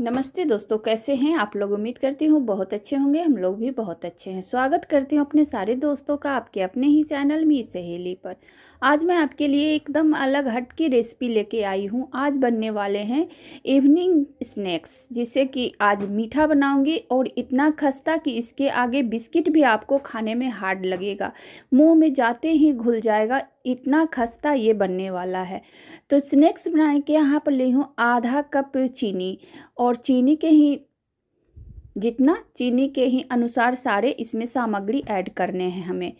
नमस्ते दोस्तों कैसे हैं आप लोग उम्मीद करती हूँ बहुत अच्छे होंगे हम लोग भी बहुत अच्छे हैं स्वागत करती हूँ अपने सारे दोस्तों का आपके अपने ही चैनल मी सहेली पर आज मैं आपके लिए एकदम अलग हट की रेसिपी लेके आई हूँ आज बनने वाले हैं इवनिंग स्नैक्स जिसे कि आज मीठा बनाऊँगी और इतना खस्ता कि इसके आगे बिस्किट भी आपको खाने में हार्ड लगेगा मुँह में जाते ही घुल जाएगा इतना खस्ता ये बनने वाला है तो स्नैक्स बनाने के यहाँ पर ली हूँ आधा कप चीनी और चीनी के ही जितना चीनी के ही अनुसार सारे इसमें सामग्री ऐड करने हैं हमें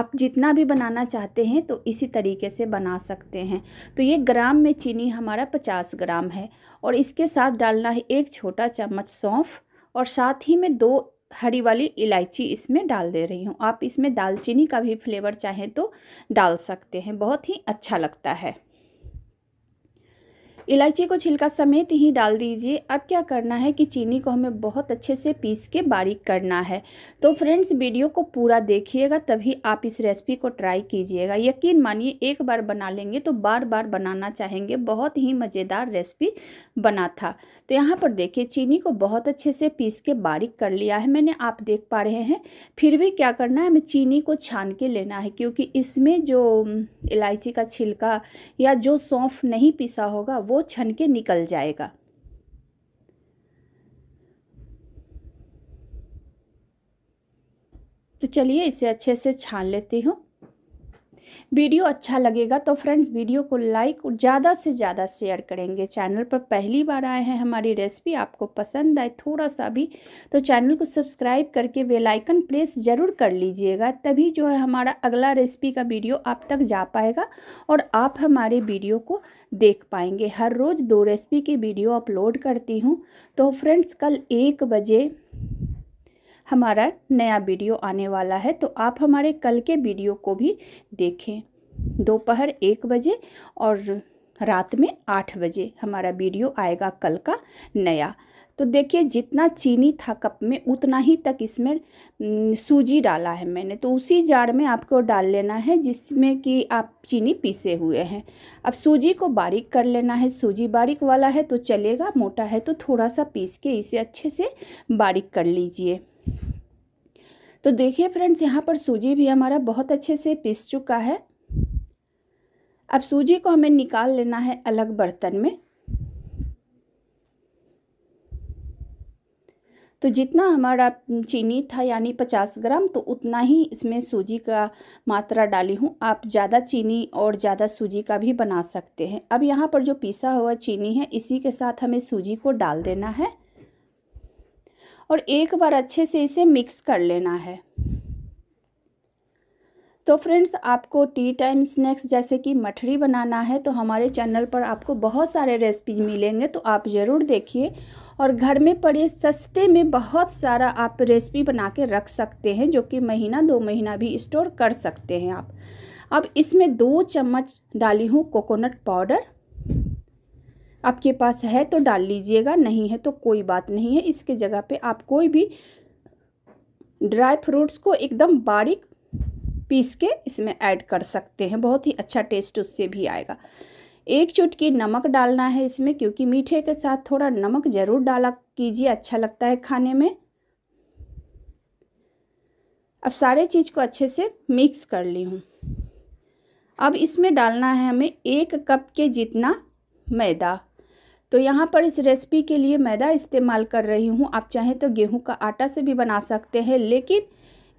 आप जितना भी बनाना चाहते हैं तो इसी तरीके से बना सकते हैं तो ये ग्राम में चीनी हमारा पचास ग्राम है और इसके साथ डालना है एक छोटा चम्मच सौंफ और साथ ही में दो हरी वाली इलायची इसमें डाल दे रही हूँ आप इसमें दालचीनी का भी फ्लेवर चाहें तो डाल सकते हैं बहुत ही अच्छा लगता है इलायची को छिलका समेत ही डाल दीजिए अब क्या करना है कि चीनी को हमें बहुत अच्छे से पीस के बारीक करना है तो फ्रेंड्स वीडियो को पूरा देखिएगा तभी आप इस रेसिपी को ट्राई कीजिएगा यकीन मानिए एक बार बना लेंगे तो बार बार बनाना चाहेंगे बहुत ही मज़ेदार रेसिपी बना था तो यहाँ पर देखिए चीनी को बहुत अच्छे से पीस के बारीक कर लिया है मैंने आप देख पा रहे हैं फिर भी क्या करना है हमें चीनी को छान के लेना है क्योंकि इसमें जो इलायची का छिलका या जो सौंफ नहीं पिसा होगा वो वो छन के निकल जाएगा तो चलिए इसे अच्छे से छान लेती हूँ वीडियो अच्छा लगेगा तो फ्रेंड्स वीडियो को लाइक और ज़्यादा से ज़्यादा शेयर करेंगे चैनल पर पहली बार आए हैं हमारी रेसिपी आपको पसंद आए थोड़ा सा भी तो चैनल को सब्सक्राइब करके वेलाइकन प्रेस ज़रूर कर लीजिएगा तभी जो है हमारा अगला रेसिपी का वीडियो आप तक जा पाएगा और आप हमारे वीडियो को देख पाएंगे हर रोज़ दो रेसिपी की वीडियो अपलोड करती हूँ तो फ्रेंड्स कल एक बजे हमारा नया वीडियो आने वाला है तो आप हमारे कल के वीडियो को भी देखें दोपहर एक बजे और रात में आठ बजे हमारा वीडियो आएगा कल का नया तो देखिए जितना चीनी था कप में उतना ही तक इसमें सूजी डाला है मैंने तो उसी जार में आपको डाल लेना है जिसमें कि आप चीनी पीसे हुए हैं अब सूजी को बारीक कर लेना है सूजी बारीक वाला है तो चलेगा मोटा है तो थोड़ा सा पीस के इसे अच्छे से बारीक कर लीजिए तो देखिए फ्रेंड्स यहाँ पर सूजी भी हमारा बहुत अच्छे से पिस चुका है अब सूजी को हमें निकाल लेना है अलग बर्तन में तो जितना हमारा चीनी था यानी 50 ग्राम तो उतना ही इसमें सूजी का मात्रा डाली हूँ आप ज़्यादा चीनी और ज़्यादा सूजी का भी बना सकते हैं अब यहाँ पर जो पिसा हुआ चीनी है इसी के साथ हमें सूजी को डाल देना है और एक बार अच्छे से इसे मिक्स कर लेना है तो फ्रेंड्स आपको टी टाइम स्नैक्स जैसे कि मठरी बनाना है तो हमारे चैनल पर आपको बहुत सारे रेसिपीज मिलेंगे तो आप ज़रूर देखिए और घर में पड़े सस्ते में बहुत सारा आप रेसिपी बना के रख सकते हैं जो कि महीना दो महीना भी स्टोर कर सकते हैं आप अब इसमें दो चम्मच डाली हूँ कोकोनट पाउडर आपके पास है तो डाल लीजिएगा नहीं है तो कोई बात नहीं है इसके जगह पे आप कोई भी ड्राई फ्रूट्स को एकदम बारीक पीस के इसमें ऐड कर सकते हैं बहुत ही अच्छा टेस्ट उससे भी आएगा एक चुटकी नमक डालना है इसमें क्योंकि मीठे के साथ थोड़ा नमक ज़रूर डाला कीजिए अच्छा लगता है खाने में अब सारे चीज़ को अच्छे से मिक्स कर ली हूँ अब इसमें डालना है हमें एक कप के जितना मैदा तो यहाँ पर इस रेसिपी के लिए मैदा इस्तेमाल कर रही हूँ आप चाहें तो गेहूँ का आटा से भी बना सकते हैं लेकिन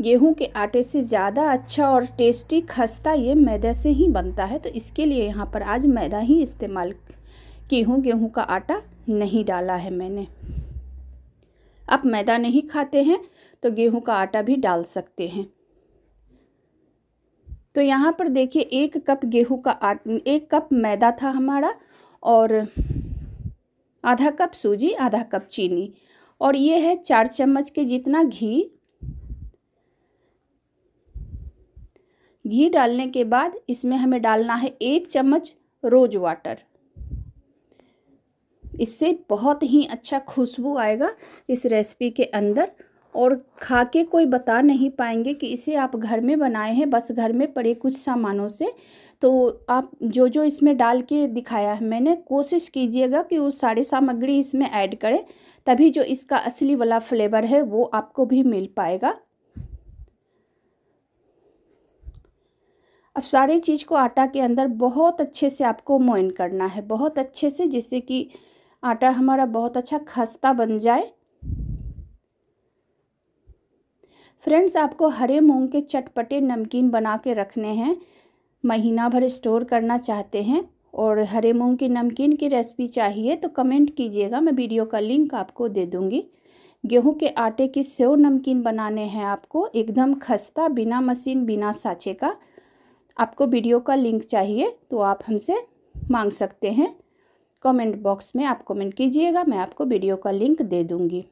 गेहूँ के आटे से ज़्यादा अच्छा और टेस्टी खस्ता ये मैदा से ही बनता है तो इसके लिए यहाँ पर आज मैदा ही इस्तेमाल की हूँ गेहूँ का आटा नहीं डाला है मैंने आप मैदा नहीं खाते हैं तो गेहूँ का आटा भी डाल सकते हैं तो यहाँ पर देखिए एक कप गेहूँ का आट एक कप मैदा था हमारा और आधा कप सूजी आधा कप चीनी और ये है चार चम्मच के जितना घी घी डालने के बाद इसमें हमें डालना है एक चम्मच रोज वाटर इससे बहुत ही अच्छा खुशबू आएगा इस रेसिपी के अंदर और खा के कोई बता नहीं पाएंगे कि इसे आप घर में बनाए हैं बस घर में पड़े कुछ सामानों से तो आप जो जो इसमें डाल के दिखाया है मैंने कोशिश कीजिएगा कि वो सारी सामग्री इसमें ऐड करें तभी जो इसका असली वाला फ्लेवर है वो आपको भी मिल पाएगा अब सारी चीज़ को आटा के अंदर बहुत अच्छे से आपको मोइन करना है बहुत अच्छे से जिससे कि आटा हमारा बहुत अच्छा खस्ता बन जाए फ्रेंड्स आपको हरे मूंग के चटपटे नमकीन बना के रखने हैं महीना भर स्टोर करना चाहते हैं और हरे मूंग की नमकीन की रेसिपी चाहिए तो कमेंट कीजिएगा मैं वीडियो का लिंक आपको दे दूँगी गेहूं के आटे की सेव नमकीन बनाने हैं आपको एकदम खस्ता बिना मशीन बिना साँचे का आपको वीडियो का लिंक चाहिए तो आप हमसे मांग सकते हैं कमेंट बॉक्स में आप कमेंट कीजिएगा मैं आपको वीडियो का लिंक दे दूँगी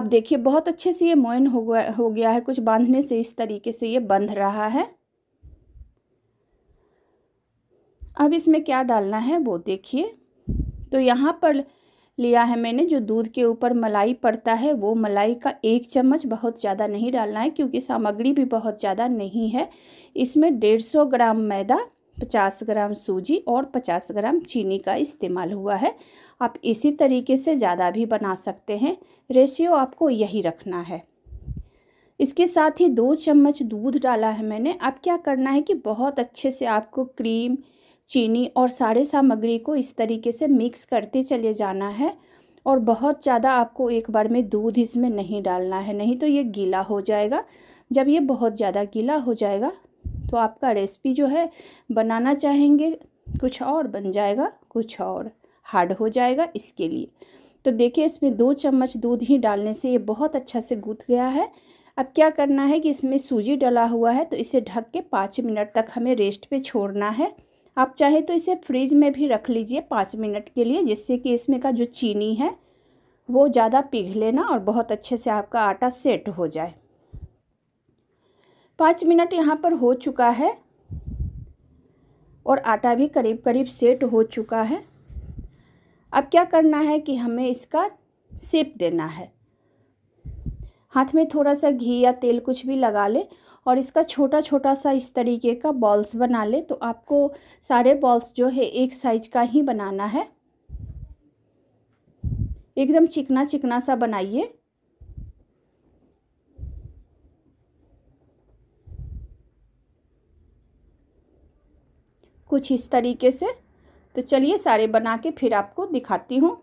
अब देखिए बहुत अच्छे से ये मोइन हो गया हो गया है कुछ बांधने से इस तरीके से ये बंध रहा है अब इसमें क्या डालना है वो देखिए तो यहाँ पर लिया है मैंने जो दूध के ऊपर मलाई पड़ता है वो मलाई का एक चम्मच बहुत ज़्यादा नहीं डालना है क्योंकि सामग्री भी बहुत ज़्यादा नहीं है इसमें डेढ़ सौ ग्राम मैदा पचास ग्राम सूजी और पचास ग्राम चीनी का इस्तेमाल हुआ है आप इसी तरीके से ज़्यादा भी बना सकते हैं रेशियो आपको यही रखना है इसके साथ ही दो चम्मच दूध डाला है मैंने अब क्या करना है कि बहुत अच्छे से आपको क्रीम चीनी और सारे सामग्री को इस तरीके से मिक्स करते चले जाना है और बहुत ज़्यादा आपको एक बार में दूध इसमें नहीं डालना है नहीं तो ये गीला हो जाएगा जब ये बहुत ज़्यादा गीला हो जाएगा तो आपका रेसिपी जो है बनाना चाहेंगे कुछ और बन जाएगा कुछ और हार्ड हो जाएगा इसके लिए तो देखिए इसमें दो चम्मच दूध ही डालने से ये बहुत अच्छा से गूँथ गया है अब क्या करना है कि इसमें सूजी डला हुआ है तो इसे ढक के पाँच मिनट तक हमें रेस्ट पे छोड़ना है आप चाहे तो इसे फ्रिज में भी रख लीजिए पाँच मिनट के लिए जिससे कि इसमें का जो चीनी है वो ज़्यादा पिघले ना और बहुत अच्छे से आपका आटा सेट हो जाए पाँच मिनट यहाँ पर हो चुका है और आटा भी करीब करीब सेट हो चुका है अब क्या करना है कि हमें इसका सेप देना है हाथ में थोड़ा सा घी या तेल कुछ भी लगा लें और इसका छोटा छोटा सा इस तरीके का बॉल्स बना ले तो आपको सारे बॉल्स जो है एक साइज का ही बनाना है एकदम चिकना चिकना सा बनाइए कुछ इस तरीके से तो चलिए सारे बना के फिर आपको दिखाती हूँ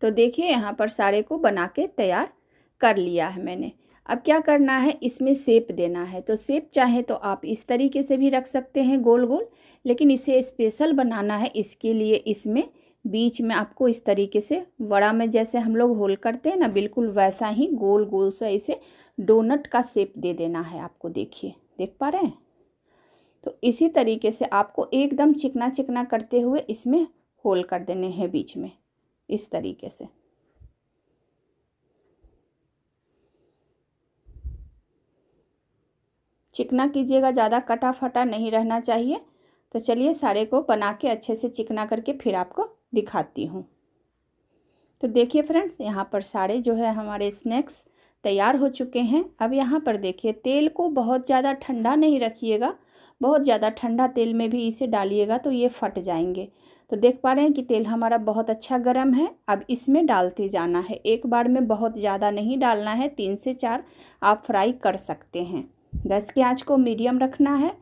तो देखिए यहाँ पर सारे को बना के तैयार कर लिया है मैंने अब क्या करना है इसमें सेप देना है तो सेप चाहे तो आप इस तरीके से भी रख सकते हैं गोल गोल लेकिन इसे स्पेशल बनाना है इसके लिए इसमें बीच में आपको इस तरीके से वड़ा में जैसे हम लोग होल करते हैं ना बिल्कुल वैसा ही गोल गोल सा इसे डोनट का सेप दे देना है आपको देखिए देख पा रहे हैं तो इसी तरीके से आपको एकदम चिकना चिकना करते हुए इसमें होल कर देने हैं बीच में इस तरीके से चिकना कीजिएगा ज़्यादा कटा फटा नहीं रहना चाहिए तो चलिए सारे को बना के अच्छे से चिकना करके फिर आपको दिखाती हूँ तो देखिए फ्रेंड्स यहाँ पर सारे जो है हमारे स्नैक्स तैयार हो चुके हैं अब यहाँ पर देखिए तेल को बहुत ज़्यादा ठंडा नहीं रखिएगा बहुत ज़्यादा ठंडा तेल में भी इसे डालिएगा तो ये फट जाएंगे तो देख पा रहे हैं कि तेल हमारा बहुत अच्छा गर्म है अब इसमें डालते जाना है एक बार में बहुत ज़्यादा नहीं डालना है तीन से चार आप फ्राई कर सकते हैं गैस की आँच को मीडियम रखना है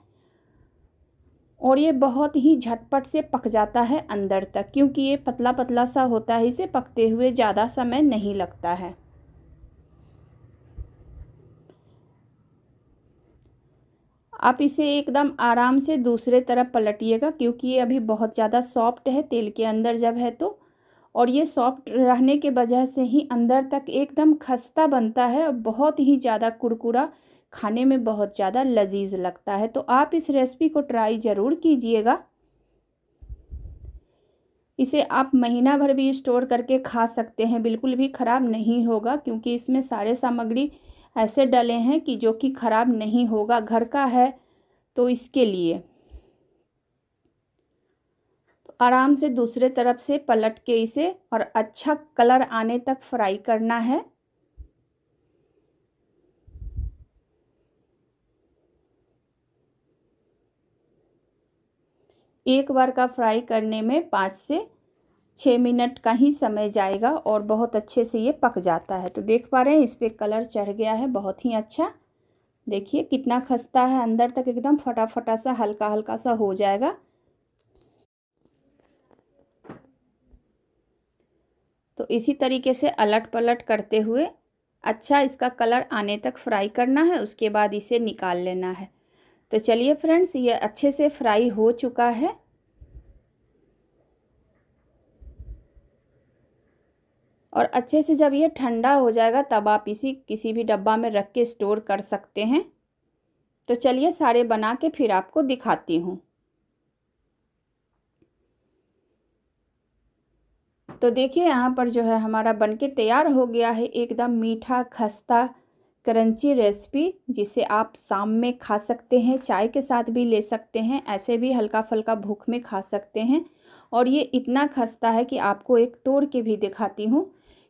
और ये बहुत ही झटपट से पक जाता है अंदर तक क्योंकि ये पतला पतला सा होता है इसे पकते हुए ज़्यादा समय नहीं लगता है आप इसे एकदम आराम से दूसरे तरफ पलटिएगा क्योंकि ये अभी बहुत ज़्यादा सॉफ्ट है तेल के अंदर जब है तो और ये सॉफ्ट रहने के वजह से ही अंदर तक एकदम खस्ता बनता है और बहुत ही ज़्यादा कुरकुरा खाने में बहुत ज़्यादा लजीज लगता है तो आप इस रेसिपी को ट्राई ज़रूर कीजिएगा इसे आप महीना भर भी स्टोर करके खा सकते हैं बिल्कुल भी ख़राब नहीं होगा क्योंकि इसमें सारे सामग्री ऐसे डले हैं कि जो कि ख़राब नहीं होगा घर का है तो इसके लिए तो आराम से दूसरे तरफ से पलट के इसे और अच्छा कलर आने तक फ्राई करना है एक बार का फ्राई करने में पाँच से छः मिनट का ही समय जाएगा और बहुत अच्छे से ये पक जाता है तो देख पा रहे हैं इस पर कलर चढ़ गया है बहुत ही अच्छा देखिए कितना खस्ता है अंदर तक एकदम फटाफटा सा हल्का हल्का सा हो जाएगा तो इसी तरीके से अलट पलट करते हुए अच्छा इसका कलर आने तक फ्राई करना है उसके बाद इसे निकाल लेना है तो चलिए फ्रेंड्स ये अच्छे से फ्राई हो चुका है और अच्छे से जब ये ठंडा हो जाएगा तब आप इसी किसी भी डब्बा में रख के स्टोर कर सकते हैं तो चलिए सारे बना के फिर आपको दिखाती हूँ तो देखिए यहाँ पर जो है हमारा बनके तैयार हो गया है एकदम मीठा खस्ता क्रंची रेसिपी जिसे आप शाम में खा सकते हैं चाय के साथ भी ले सकते हैं ऐसे भी हल्का फुल्का भूख में खा सकते हैं और ये इतना खस्ता है कि आपको एक तोड़ के भी दिखाती हूँ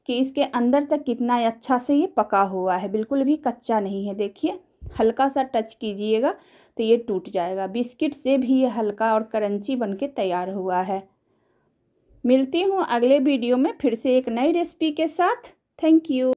कि इसके अंदर तक कितना अच्छा से ये पका हुआ है बिल्कुल भी कच्चा नहीं है देखिए हल्का सा टच कीजिएगा तो ये टूट जाएगा बिस्किट से भी ये हल्का और करंची बन के तैयार हुआ है मिलती हूँ अगले वीडियो में फिर से एक नई रेसिपी के साथ थैंक यू